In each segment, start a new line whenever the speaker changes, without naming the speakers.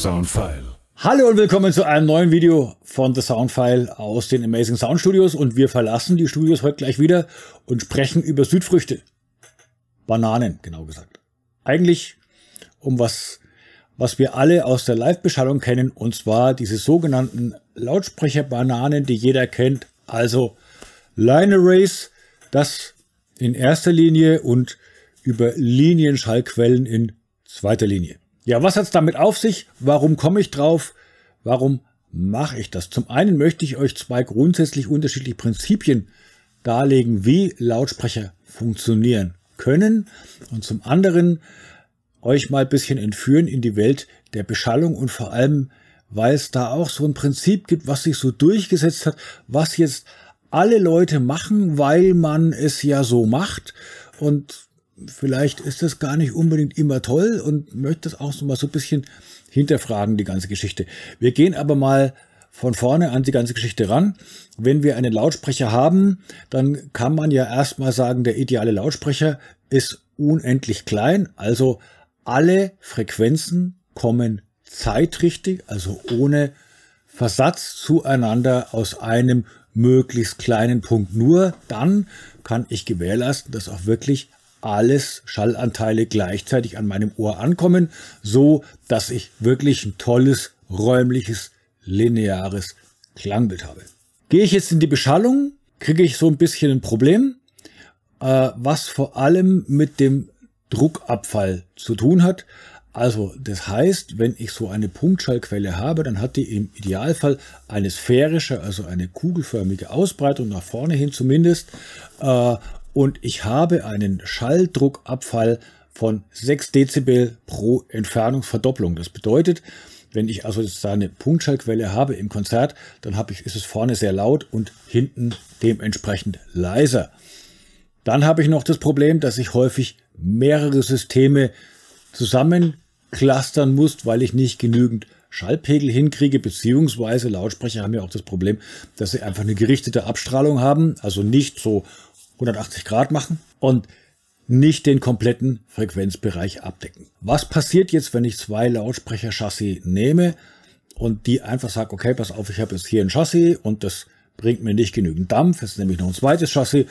Soundfile. Hallo und willkommen zu einem neuen Video von The Soundfile aus den Amazing Sound Studios und wir verlassen die Studios heute gleich wieder und sprechen über Südfrüchte. Bananen, genau gesagt. Eigentlich um was, was wir alle aus der Live-Beschallung kennen und zwar diese sogenannten Lautsprecher-Bananen, die jeder kennt, also Line Arrays, das in erster Linie und über Linienschallquellen in zweiter Linie. Ja, was hat's damit auf sich? Warum komme ich drauf? Warum mache ich das? Zum einen möchte ich euch zwei grundsätzlich unterschiedliche Prinzipien darlegen, wie Lautsprecher funktionieren können und zum anderen euch mal ein bisschen entführen in die Welt der Beschallung und vor allem, weil es da auch so ein Prinzip gibt, was sich so durchgesetzt hat, was jetzt alle Leute machen, weil man es ja so macht und vielleicht ist das gar nicht unbedingt immer toll und möchte das auch so mal so ein bisschen hinterfragen, die ganze Geschichte. Wir gehen aber mal von vorne an die ganze Geschichte ran. Wenn wir einen Lautsprecher haben, dann kann man ja erstmal sagen, der ideale Lautsprecher ist unendlich klein, also alle Frequenzen kommen zeitrichtig, also ohne Versatz zueinander aus einem möglichst kleinen Punkt nur, dann kann ich gewährleisten, dass auch wirklich alles Schallanteile gleichzeitig an meinem Ohr ankommen, so dass ich wirklich ein tolles, räumliches, lineares Klangbild habe. Gehe ich jetzt in die Beschallung, kriege ich so ein bisschen ein Problem, äh, was vor allem mit dem Druckabfall zu tun hat. Also das heißt, wenn ich so eine Punktschallquelle habe, dann hat die im Idealfall eine sphärische, also eine kugelförmige Ausbreitung nach vorne hin zumindest äh, und ich habe einen Schalldruckabfall von 6 Dezibel pro Entfernungsverdopplung. Das bedeutet, wenn ich also jetzt eine Punktschallquelle habe im Konzert, dann habe ich, ist es vorne sehr laut und hinten dementsprechend leiser. Dann habe ich noch das Problem, dass ich häufig mehrere Systeme zusammenclustern muss, weil ich nicht genügend Schallpegel hinkriege, beziehungsweise Lautsprecher haben ja auch das Problem, dass sie einfach eine gerichtete Abstrahlung haben, also nicht so 180 Grad machen und nicht den kompletten Frequenzbereich abdecken. Was passiert jetzt, wenn ich zwei Lautsprecher-Chassis nehme und die einfach sage, okay, pass auf, ich habe jetzt hier ein Chassis und das bringt mir nicht genügend Dampf, jetzt nehme ich noch ein zweites Chassis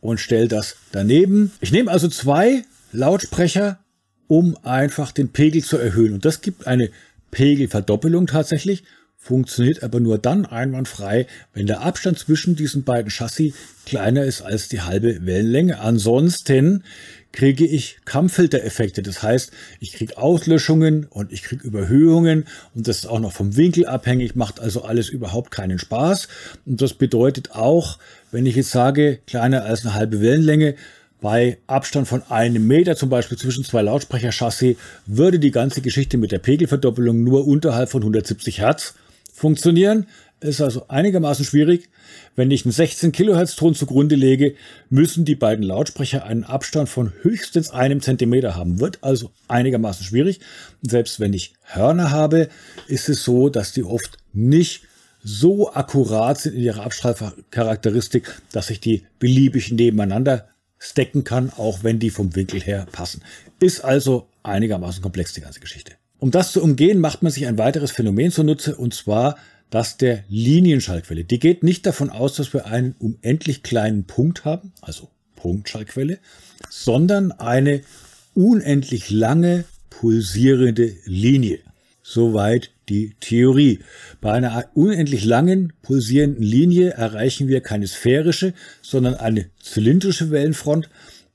und stelle das daneben. Ich nehme also zwei Lautsprecher, um einfach den Pegel zu erhöhen und das gibt eine Pegelverdoppelung tatsächlich funktioniert aber nur dann einwandfrei, wenn der Abstand zwischen diesen beiden Chassis kleiner ist als die halbe Wellenlänge. Ansonsten kriege ich Kammfiltereffekte. Das heißt, ich kriege Auslöschungen und ich kriege Überhöhungen und das ist auch noch vom Winkel abhängig, macht also alles überhaupt keinen Spaß. Und das bedeutet auch, wenn ich jetzt sage, kleiner als eine halbe Wellenlänge, bei Abstand von einem Meter zum Beispiel zwischen zwei Lautsprecherchassis würde die ganze Geschichte mit der Pegelverdoppelung nur unterhalb von 170 Hertz funktionieren. Ist also einigermaßen schwierig. Wenn ich einen 16 Kilohertz Ton zugrunde lege, müssen die beiden Lautsprecher einen Abstand von höchstens einem Zentimeter haben. Wird also einigermaßen schwierig. Selbst wenn ich Hörner habe, ist es so, dass die oft nicht so akkurat sind in ihrer Abstrahlcharakteristik, dass ich die beliebig nebeneinander stecken kann, auch wenn die vom Winkel her passen. Ist also einigermaßen komplex, die ganze Geschichte. Um das zu umgehen, macht man sich ein weiteres Phänomen zunutze, und zwar das der Linienschallquelle. Die geht nicht davon aus, dass wir einen unendlich kleinen Punkt haben, also Punktschallquelle, sondern eine unendlich lange pulsierende Linie. Soweit die Theorie. Bei einer unendlich langen pulsierenden Linie erreichen wir keine sphärische, sondern eine zylindrische Wellenfront,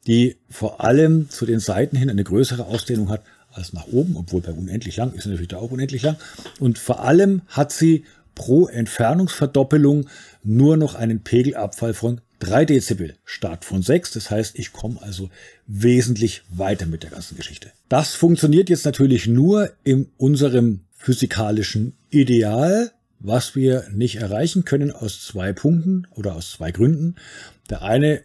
die vor allem zu den Seiten hin eine größere Ausdehnung hat als nach oben, obwohl bei unendlich lang ist natürlich da auch unendlich lang. Und vor allem hat sie pro Entfernungsverdoppelung nur noch einen Pegelabfall von 3 Dezibel statt von 6. Das heißt, ich komme also wesentlich weiter mit der ganzen Geschichte. Das funktioniert jetzt natürlich nur in unserem physikalischen Ideal, was wir nicht erreichen können aus zwei Punkten oder aus zwei Gründen. Der eine,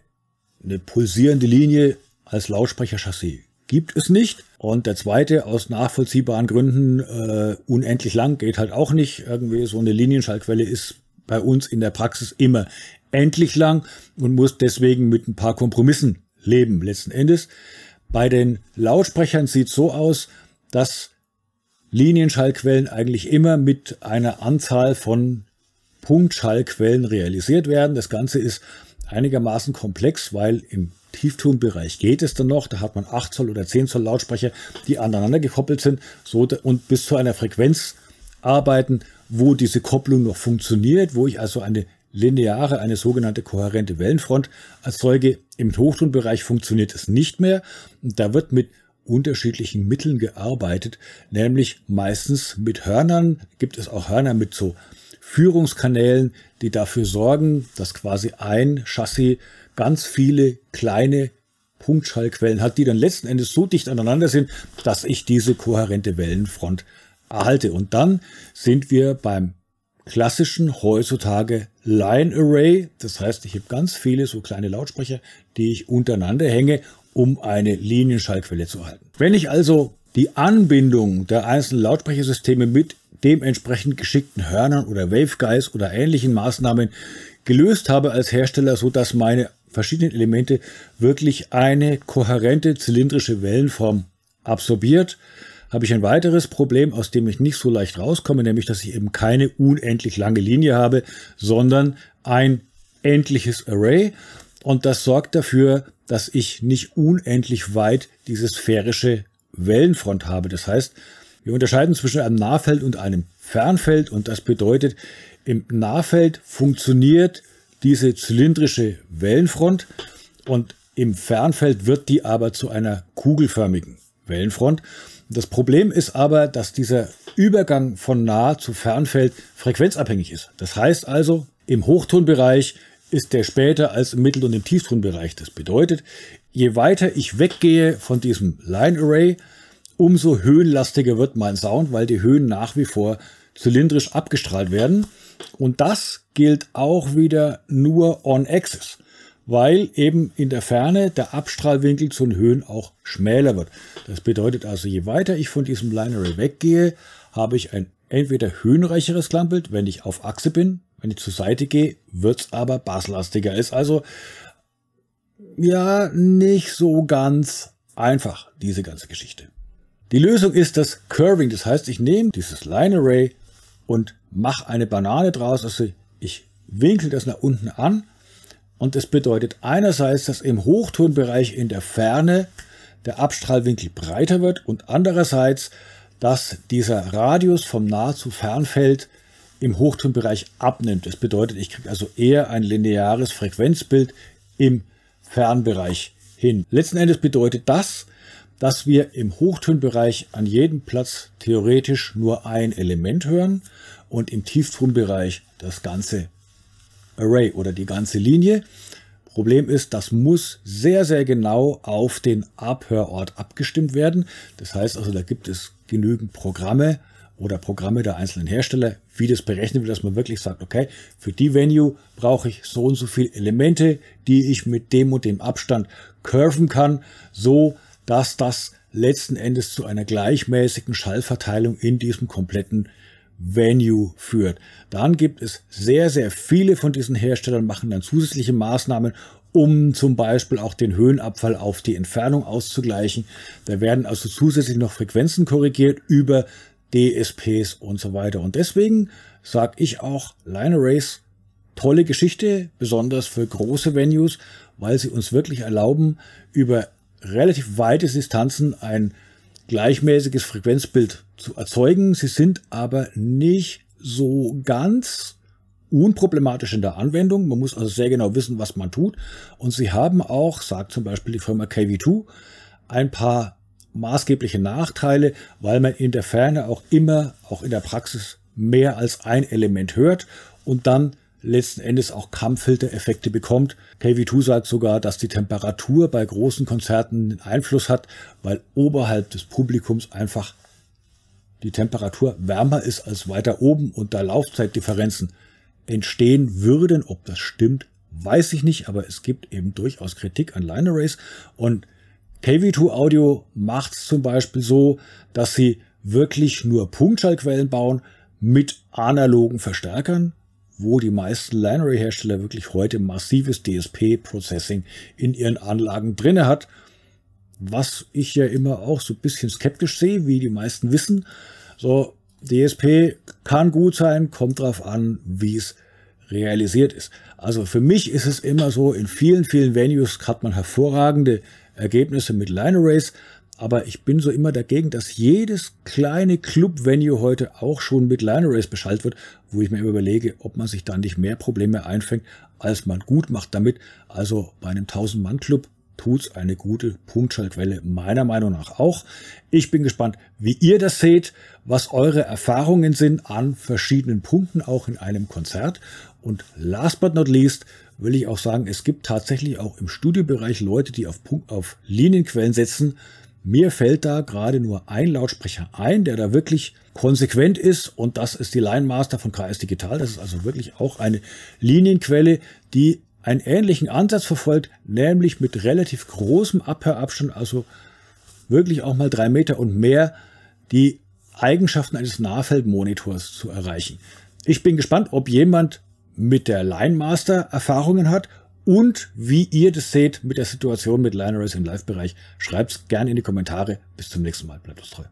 eine pulsierende Linie als Lautsprecherchassis gibt es nicht. Und der zweite, aus nachvollziehbaren Gründen, äh, unendlich lang geht halt auch nicht. Irgendwie so eine Linienschallquelle ist bei uns in der Praxis immer endlich lang und muss deswegen mit ein paar Kompromissen leben, letzten Endes. Bei den Lautsprechern sieht so aus, dass Linienschallquellen eigentlich immer mit einer Anzahl von Punktschallquellen realisiert werden. Das Ganze ist einigermaßen komplex, weil im Tieftonbereich geht es dann noch. Da hat man 8 Zoll oder 10 Zoll Lautsprecher, die aneinander gekoppelt sind so, und bis zu einer Frequenz arbeiten, wo diese Kopplung noch funktioniert, wo ich also eine lineare, eine sogenannte kohärente Wellenfront erzeuge. Im Hochtonbereich funktioniert es nicht mehr. da wird mit unterschiedlichen Mitteln gearbeitet, nämlich meistens mit Hörnern. Gibt es auch Hörner mit so Führungskanälen, die dafür sorgen, dass quasi ein Chassis ganz viele kleine Punktschallquellen hat, die dann letzten Endes so dicht aneinander sind, dass ich diese kohärente Wellenfront erhalte. Und dann sind wir beim klassischen heutzutage Line Array. Das heißt, ich habe ganz viele so kleine Lautsprecher, die ich untereinander hänge, um eine Linienschallquelle zu erhalten. Wenn ich also die Anbindung der einzelnen Lautsprechersysteme mit dementsprechend geschickten Hörnern oder Waveguides oder ähnlichen Maßnahmen gelöst habe als Hersteller, so dass meine verschiedenen Elemente wirklich eine kohärente zylindrische Wellenform absorbiert, habe ich ein weiteres Problem, aus dem ich nicht so leicht rauskomme, nämlich dass ich eben keine unendlich lange Linie habe, sondern ein endliches Array. Und das sorgt dafür, dass ich nicht unendlich weit diese sphärische Wellenfront habe. Das heißt, wir unterscheiden zwischen einem Nahfeld und einem Fernfeld und das bedeutet, im Nahfeld funktioniert diese zylindrische Wellenfront und im Fernfeld wird die aber zu einer kugelförmigen Wellenfront. Das Problem ist aber, dass dieser Übergang von Nah zu Fernfeld frequenzabhängig ist. Das heißt also, im Hochtonbereich ist der später als im Mittel- und im Tieftonbereich. Das bedeutet, je weiter ich weggehe von diesem Line Array, umso höhenlastiger wird mein Sound, weil die Höhen nach wie vor zylindrisch abgestrahlt werden. Und das gilt auch wieder nur on axis, weil eben in der Ferne der Abstrahlwinkel zu den Höhen auch schmäler wird. Das bedeutet also, je weiter ich von diesem Line weggehe, habe ich ein entweder höhenreicheres Klangbild, wenn ich auf Achse bin, wenn ich zur Seite gehe, wird es aber basslastiger. Ist also ja nicht so ganz einfach, diese ganze Geschichte. Die Lösung ist das Curving. Das heißt, ich nehme dieses Line Array und mache eine Banane draus. Also ich winkel das nach unten an. Und das bedeutet einerseits, dass im Hochtonbereich in der Ferne der Abstrahlwinkel breiter wird und andererseits, dass dieser Radius vom Nah- zu Fernfeld im Hochtonbereich abnimmt. Das bedeutet, ich kriege also eher ein lineares Frequenzbild im Fernbereich hin. Letzten Endes bedeutet das, dass wir im Hochtönbereich an jedem Platz theoretisch nur ein Element hören und im Tieftonbereich das ganze Array oder die ganze Linie. Problem ist, das muss sehr, sehr genau auf den Abhörort abgestimmt werden. Das heißt also, da gibt es genügend Programme oder Programme der einzelnen Hersteller, wie das berechnet wird, dass man wirklich sagt, okay, für die Venue brauche ich so und so viele Elemente, die ich mit dem und dem Abstand curven kann, so dass das letzten Endes zu einer gleichmäßigen Schallverteilung in diesem kompletten Venue führt. Dann gibt es sehr, sehr viele von diesen Herstellern, machen dann zusätzliche Maßnahmen, um zum Beispiel auch den Höhenabfall auf die Entfernung auszugleichen. Da werden also zusätzlich noch Frequenzen korrigiert über DSPs und so weiter. Und deswegen sage ich auch Line Arrays, tolle Geschichte, besonders für große Venues, weil sie uns wirklich erlauben, über relativ weite Distanzen ein gleichmäßiges Frequenzbild zu erzeugen. Sie sind aber nicht so ganz unproblematisch in der Anwendung. Man muss also sehr genau wissen, was man tut. Und sie haben auch, sagt zum Beispiel die Firma KV2, ein paar maßgebliche Nachteile, weil man in der Ferne auch immer, auch in der Praxis, mehr als ein Element hört und dann letzten Endes auch Kammfiltereffekte bekommt. KV2 sagt sogar, dass die Temperatur bei großen Konzerten einen Einfluss hat, weil oberhalb des Publikums einfach die Temperatur wärmer ist als weiter oben und da Laufzeitdifferenzen entstehen würden. Ob das stimmt, weiß ich nicht, aber es gibt eben durchaus Kritik an Line Arrays und KV2 Audio macht es zum Beispiel so, dass sie wirklich nur Punktschallquellen bauen mit analogen Verstärkern wo die meisten Lineary-Hersteller wirklich heute massives DSP-Processing in ihren Anlagen drinne hat, was ich ja immer auch so ein bisschen skeptisch sehe, wie die meisten wissen. So, DSP kann gut sein, kommt drauf an, wie es realisiert ist. Also für mich ist es immer so, in vielen, vielen Venues hat man hervorragende Ergebnisse mit Line Arrays, aber ich bin so immer dagegen, dass jedes kleine Club-Venue heute auch schon mit Liner Race beschallt wird, wo ich mir überlege, ob man sich da nicht mehr Probleme einfängt, als man gut macht damit. Also bei einem 1000-Mann-Club tut's eine gute Punktschaltquelle meiner Meinung nach auch. Ich bin gespannt, wie ihr das seht, was eure Erfahrungen sind an verschiedenen Punkten, auch in einem Konzert. Und last but not least will ich auch sagen, es gibt tatsächlich auch im Studiobereich Leute, die auf, Punkt, auf Linienquellen setzen. Mir fällt da gerade nur ein Lautsprecher ein, der da wirklich konsequent ist und das ist die Line Master von KS Digital. Das ist also wirklich auch eine Linienquelle, die einen ähnlichen Ansatz verfolgt, nämlich mit relativ großem Abhörabstand, also wirklich auch mal drei Meter und mehr, die Eigenschaften eines Nahfeldmonitors zu erreichen. Ich bin gespannt, ob jemand mit der Line Master Erfahrungen hat und wie ihr das seht mit der Situation mit Lionel im Live-Bereich. Schreibt's gerne in die Kommentare. Bis zum nächsten Mal. Bleibt uns treu.